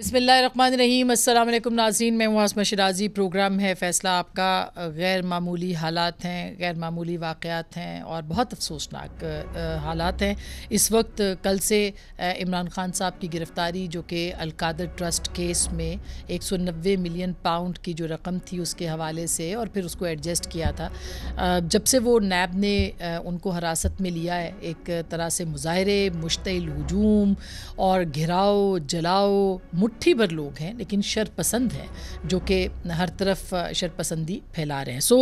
बसमीम अल्लाम नाजीन मैं वहाँ आसमा शराजी प्रोग्राम है फ़ैसला आपका गैर मामूली हालात हैं गैर मामूली वाक़ात हैं और बहुत अफसोसनाक हालात हैं इस वक्त कल से इमरान खान साहब की गिरफ़्तारी जो कि अलकादर ट्रस्ट केस में एक सौ नबे मिलियन पाउंड की जो रकम थी उसके हवाले से और फिर उसको एडजस्ट किया था जब से वो नैब ने उनको हिरासत में लिया है एक तरह से मुजाहरे मुश्तिल हजूम और घिराओ जलाओ मुट्ठी भर लोग हैं लेकिन शरपसंद हैं जो कि हर तरफ शरपसंदी फैला रहे हैं सो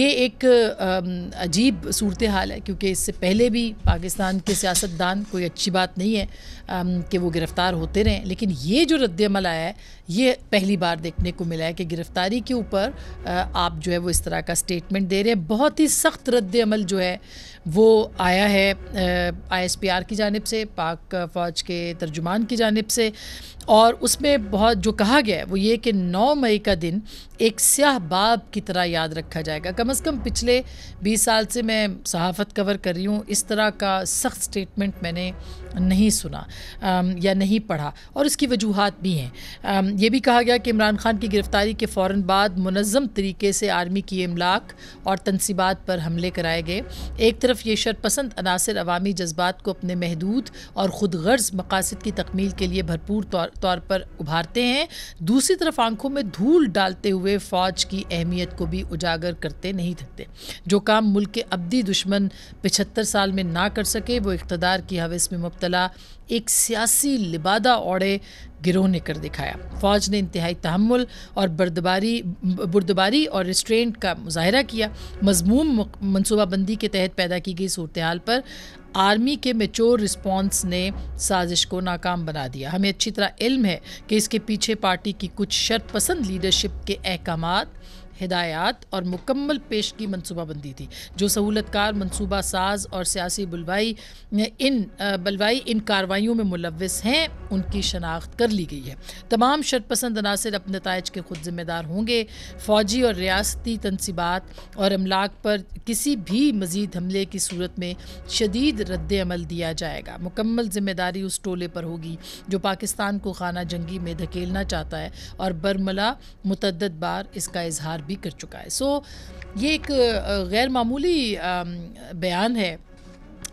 ये एक अजीब सूरत हाल है क्योंकि इससे पहले भी पाकिस्तान के सियासतदान कोई अच्छी बात नहीं है कि वो गिरफ़्तार होते रहें लेकिन ये जो रद्दमल आया है ये पहली बार देखने को मिला है कि गिरफ़्तारी के ऊपर आप जो है वो इस तरह का स्टेटमेंट दे रहे हैं बहुत ही सख्त रद्दमल जो है वो आया है आईएसपीआर की जानब से पाक फ़ौज के तर्जुमान की जानब से और उसमें बहुत जो कहा गया है वो ये कि 9 मई का दिन एक स्याह बाब की तरह याद रखा जाएगा कम अज़ कम पिछले 20 साल से मैं सहाफ़त कवर कर रही हूँ इस तरह का सख्त स्टेटमेंट मैंने नहीं सुना आम, या नहीं पढ़ा और इसकी वजूहत भी हैं ये भी कहा गया कि इमरान खान की गिरफ़्तारी के फ़ौर बाद मनज़म तरीके से आर्मी की इमलाक और तनसीबात पर हमले कराए गए एक तरफ तरफ ये शरपसंद अनासर अवामी जज्बात को अपने महदूद और खुद गर्ज मकासद की तकमील के लिए भरपूर तौर, पर उभारते हैं दूसरी तरफ आंखों में धूल डालते हुए फ़ौज की अहमियत को भी उजागर करते नहीं थकते जो काम मुल्क के अबदी दुश्मन पिछहत्तर साल में ना कर सके वो इकतदार की हवस में मुबतला एक सियासी लिबादा ओढ़े गिरोह ने कर दिखाया फौज ने इंतहाई तहमुल और बर्दबारी बुरदबारी और रिस्ट्रेंट का मुजाहरा किया मजमूम मनसूबाबंदी के तहत पैदा की गई सूरत हाल पर आर्मी के मेचोर रिस्पॉन्स ने साजिश को नाकाम बना दिया हमें अच्छी तरह इल्म है कि इसके पीछे पार्टी की कुछ शर्त पसंद लीडरशिप के अहकाम हिदायत और मुकम्मल पेश की मनसूबाबंदी थी जो सहूलतकार मनसूबा साज और सियासी बुलवाई इन बलवाई इन कार्रवाइयों में मुलविस हैं उनकी शनाख्त कर ली गई है तमाम शरपसंद अनासर अपने नतज के खुद जिम्मेदार होंगे फ़ौजी और रियासती तनसीबात और अमलाक पर किसी भी मजीद हमले की सूरत में शदीद रद्दमल दिया जाएगा मुकम्मल जिम्मेदारी उस टोले पर होगी जो पाकिस्तान को खाना जंगी में धकेलना चाहता है और बरमला मतदद बार इसका इजहार भी कर चुका है सो so, ये एक गैर मामूली बयान है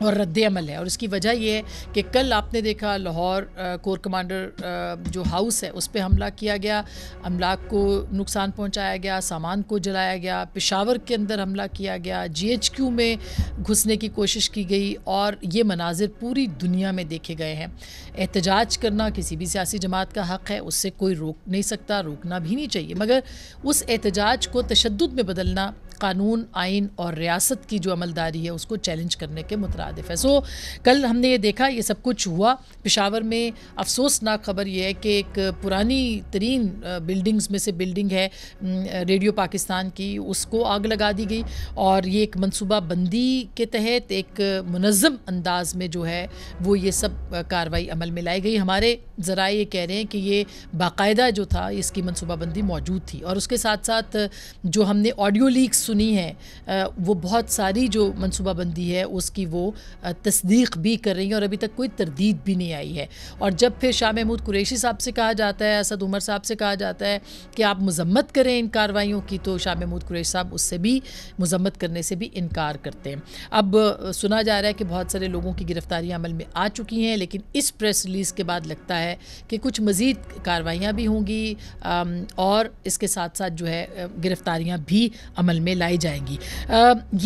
और रद्द अमल है और इसकी वजह यह है कि कल आपने देखा लाहौर कोर कमांडर जो हाउस है उस पर हमला किया गया अमलाक को नुकसान पहुंचाया गया सामान को जलाया गया पिशावर के अंदर हमला किया गया जीएचक्यू में घुसने की कोशिश की गई और ये मनाजिर पूरी दुनिया में देखे गए हैं एहतजाज करना किसी भी सियासी जमात का हक़ है उससे कोई रोक नहीं सकता रोकना भी नहीं चाहिए मगर उस एहतजाज को तशद में बदलना कानून आइन और रियासत की जो अमलदारी है उसको चैलेंज करने के मुतरद है सो कल हमने ये देखा ये सब कुछ हुआ पिशावर में अफसोसनाक खबर यह है कि एक पुरानी तरीन बिल्डिंग्स में से बिल्डिंग है रेडियो पाकिस्तान की उसको आग लगा दी गई और ये एक मनसूबा बंदी के तहत एक मनज़म अंदाज में जो है वो ये सब कार्रवाई अमल में लाई गई हमारे ज़रा ये कह रहे हैं कि ये बाकायदा जो था इसकी मनसूबाबंदी मौजूद थी और उसके साथ साथ जो हमने ऑडियो लीक्स सुनी है वो बहुत सारी जो मनसूबाबंदी है उसकी वो तस्दीक भी कर रही हैं और अभी तक कोई तरदीद भी नहीं आई है और जब फिर शाह महमूद कुरेशी साहब से कहा जाता है असद उमर साहब से कहा जाता है कि आप मजम्मत करें इन कार्रवाइयों की तो शाह महमूद कुरेशी साहब उससे भी मजम्मत करने से भी इनकार करते हैं अब सुना जा रहा है कि बहुत सारे लोगों की गिरफ्तारियाँ अमल में आ चुकी हैं लेकिन इस प्रेस रिलीज़ के बाद लगता है कि कुछ मज़ीद कार्रवाइयाँ भी होंगी और इसके साथ साथ जो है गिरफ्तारियाँ भी अमल में लाई जाएंगी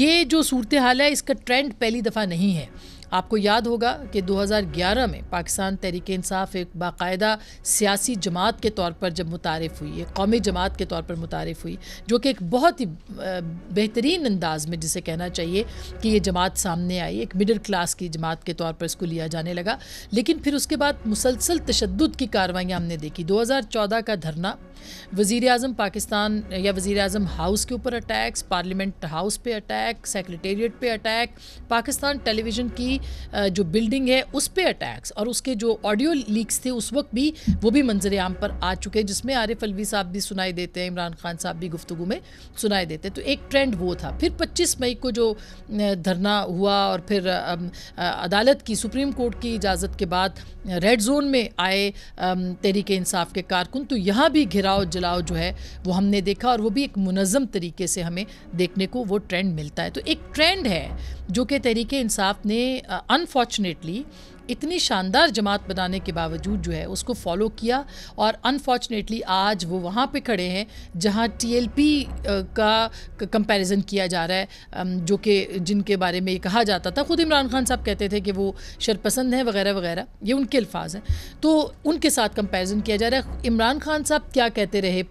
ये जो सूरत हाल है इसका ट्रेंड पहली दफ़ा नहीं है आपको याद होगा कि 2011 में पाकिस्तान तहरीक इंसाफ एक बाकायदा सियासी जमात के तौर पर जब मुतारफ़ हुई एक कौमी जमात के तौर पर मुतारफ़ हुई जो कि एक बहुत ही बेहतरीन अंदाज में जिसे कहना चाहिए कि ये जमात सामने आई एक मिडिल क्लास की जमात के तौर पर इसको लिया जाने लगा लेकिन फिर उसके बाद मुसलसल तशद की कार्रवाइयाँ हमने देखी दो हज़ार चौदह का धरना वज़ी अजम पाकिस्तान या वज़ी अजम हाउस के ऊपर अटैक्स पार्लियामेंट हाउस पे अटैक सेक्रेटेरिएट पे अटैक पाकिस्तान टेलीविज़न की जो बिल्डिंग है उस पर अटैक्स और उसके जो ऑडियो लीक्स थे उस वक्त भी वो भी मंजर आम पर आ चुके हैं जिसमें आरिफ अलवी साहब भी सुनाई देते हैं इमरान खान साहब भी गुफ्तु में सुनाई देते हैं तो एक ट्रेंड वो था फिर पच्चीस मई को जो धरना हुआ और फिर अदालत की सुप्रीम कोर्ट की इजाज़त के बाद रेड जोन में आए तहरीक इंसाफ के कारकुन तो यहाँ भी घिराव जलाव जो है वो हमने देखा और वो भी एक मुनज़म तरीके से हमें देखने को वो ट्रेंड मिलता है तो एक ट्रेंड है जो कि तहरीक इंसाफ ने अनफॉर्चुनेटली इतनी शानदार जमात बनाने के बावजूद जो है उसको फॉलो किया और अनफॉर्चुनेटली आज वो वहाँ पे खड़े हैं जहाँ टीएलपी का कंपैरिजन किया जा रहा है जो कि जिनके बारे में कहा जाता था ख़ुद इमरान खान साहब कहते थे कि वो शरपसंद हैं वगैरह वगैरह ये उनके अल्फाज हैं तो उनके साथ कंपेरिजन किया जा रहा है इमरान खान साहब क्या कहते रहे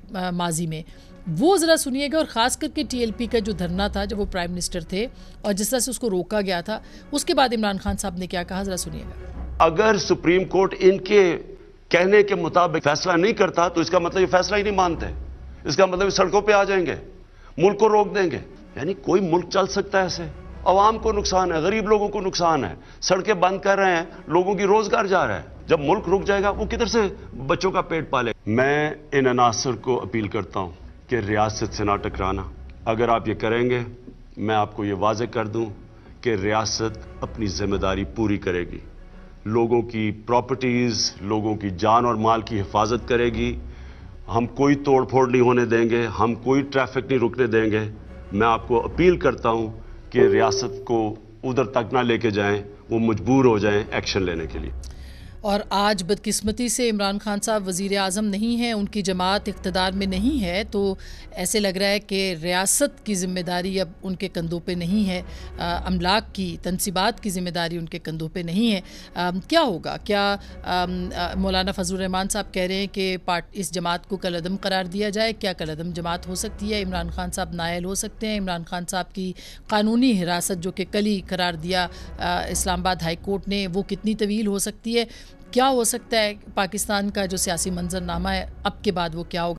माजी में वो ज़रा सुनिएगा और ख़ास करके टीएलपी का जो धरना था जब वो प्राइम मिनिस्टर थे और जिस तरह से उसको रोका गया था उसके बाद इमरान खान साहब ने क्या कहा ज़रा सुनिएगा अगर सुप्रीम कोर्ट इनके कहने के मुताबिक फैसला नहीं करता तो इसका मतलब ये फैसला ही नहीं मानते इसका मतलब सड़कों पर आ जाएंगे मुल्क को रोक देंगे यानी कोई मुल्क चल सकता है ऐसे आवाम को नुकसान है गरीब लोगों को नुकसान है सड़कें बंद कर रहे हैं लोगों की रोजगार जा रहा है जब मुल्क रुक जाएगा वो किधर से बच्चों का पेट पाले मैं इन अनासर को अपील करता हूं कि रियासत से ना टकराना अगर आप ये करेंगे मैं आपको ये वाज कर दूँ कि रियासत अपनी जिम्मेदारी पूरी करेगी लोगों की प्रॉपर्टीज़ लोगों की जान और माल की हिफाजत करेगी हम कोई तोड़ फोड़ नहीं होने देंगे हम कोई ट्रैफिक नहीं रुकने देंगे मैं आपको अपील करता हूँ कि रियासत को उधर तक ना लेके जाएं वो मजबूर हो जाएं एक्शन लेने के लिए और आज बदकिस्मती से इमरान खान साहब वज़ी अजम नहीं हैं उनकी जमात इकतदार में नहीं है तो ऐसे लग रहा है कि रियासत की जिम्मेदारी अब उनके कंधों पर नहीं है अमलाक की तनसीबात की जिम्मेदारी उनके कंधों पर नहीं है आ, क्या होगा क्या मौलाना फजल रहमान साहब कह रहे हैं कि पार्ट इस जमात को कलदम करार दिया जाए क्या कलदम जमात हो सकती है इमरान खान साहब नायल हो सकते हैं इमरान खान साहब की कानूनी हिरासत जो कि कली करार दिया इस्लामाबाद हाई कोर्ट ने वो कितनी तवील हो सकती है क्या हो सकता है पाकिस्तान का जो सियासी मंजरनामा है अब के बाद वो क्या होगा